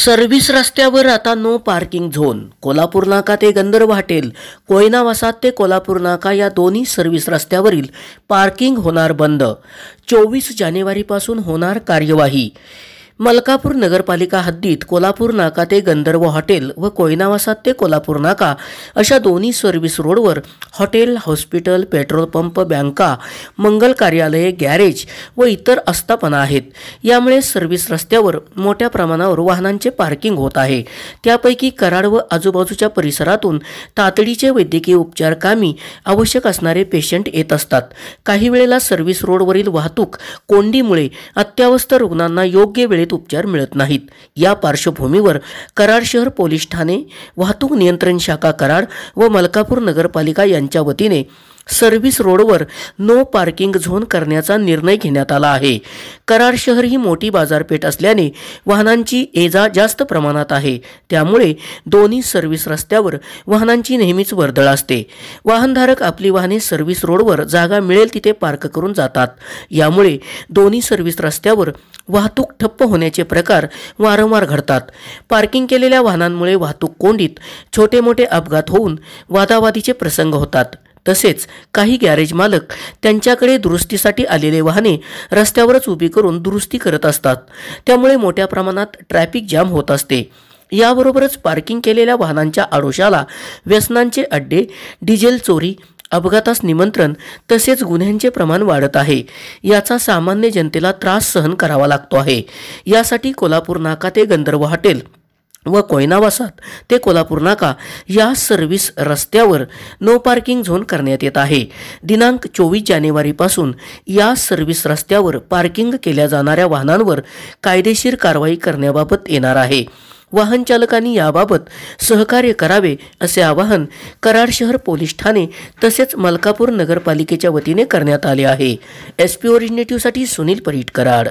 service रस्त्यावर आता no parking zone Kolhapur नाका ते गंधर्व हॉटेल कोयना वसात ते कोल्हापूर नाका या दोन्ही सर्व्हिस रस्त्यावरील पार्किंग होणार बंद चोवीस जानेवारीपासून होणार कार्यवाही मलकापूर नगरपालिका हद्दीत कोल्हापूर नाका ते गंधर्व हॉटेल व कोयनावासात ते कोल्हापूर नाका अशा दोन्ही सर्व्हिस रोडवर हॉटेल हॉस्पिटल पेट्रोल पंप बँका मंगल कार्यालये गॅरेज व इतर आस्थापना आहेत यामुळे सर्व्हिस रस्त्यावर मोठ्या प्रमाणावर वाहनांचे पार्किंग होत आहे त्यापैकी कराड व आजूबाजूच्या परिसरातून तातडीचे वैद्यकीय उपचार कामी आवश्यक असणारे पेशंट येत असतात काही वेळेला सर्व्हिस रोडवरील वाहतूक कोंडीमुळे अत्यावस्थ रुग्णांना योग्य वेळेत उपचार मिळत नाहीत या पार्श्वभूमीवर कराड शहर पोलीस ठाणे वाहतूक नियंत्रण शाखा कराड व मलकापूर नगरपालिका यांच्या वतीने सर्व्हिस रोडवर नो पार्किंग झोन करण्याचा निर्णय घेण्यात आला आहे कराड शहर ही मोठी बाजारपेठ असल्याने वाहनांची एजा जास्त प्रमाणात आहे त्यामुळे दोन्ही सर्व्हिस रस्त्यावर वाहनांची नेहमीच वर्दळ असते वाहनधारक आपली वाहने सर्व्हिस रोडवर जागा मिळेल तिथे पार्क करून जातात यामुळे दोन्ही सर्व्हिस रस्त्यावर वाहतूक ठप्प होण्याचे प्रकार वारंवार घडतात पार्किंग केलेल्या वाहनांमुळे वाहतूक कोंडीत छोटे मोठे अपघात होऊन वादावादीचे प्रसंग होतात तसेच काही गॅरेज मालक त्यांच्याकडे दुरुस्तीसाठी आलेले वाहने रस्त्यावरच उभी करून दुरुस्ती करत असतात त्यामुळे मोठ्या प्रमाणात ट्रॅफिक जाम होत असते याबरोबरच पार्किंग केलेल्या वाहनांच्या आडोशाला व्यसनांचे अड्डे डिझेल चोरी अपघातास निमंत्रण तसेच गुन्ह्यांचे प्रमाण वाढत आहे याचा सामान्य जनतेला त्रास सहन करावा लागतो आहे यासाठी कोल्हापूर नाका ते गंधर्व हॉटेल व कोयनावासात ते कोल्हापूर नाका या सर्व्हिस रस्त्यावर नो पार्किंग झोन करण्यात येत आहे दिनांक चोवीस जानेवारीपासून या सर्व्हिस रस्त्यावर पार्किंग केल्या जाणाऱ्या वाहनांवर कायदेशीर कारवाई करण्याबाबत येणार आहे वाहन चालकांनी याबाबत सहकार्य करावे असे आवाहन कराड शहर पोलीस ठाणे तसेच मलकापूर नगरपालिकेच्या वतीने करण्यात आले आहे एस पी ओरिजिनेटिव्हसाठी सुनील परीट कराड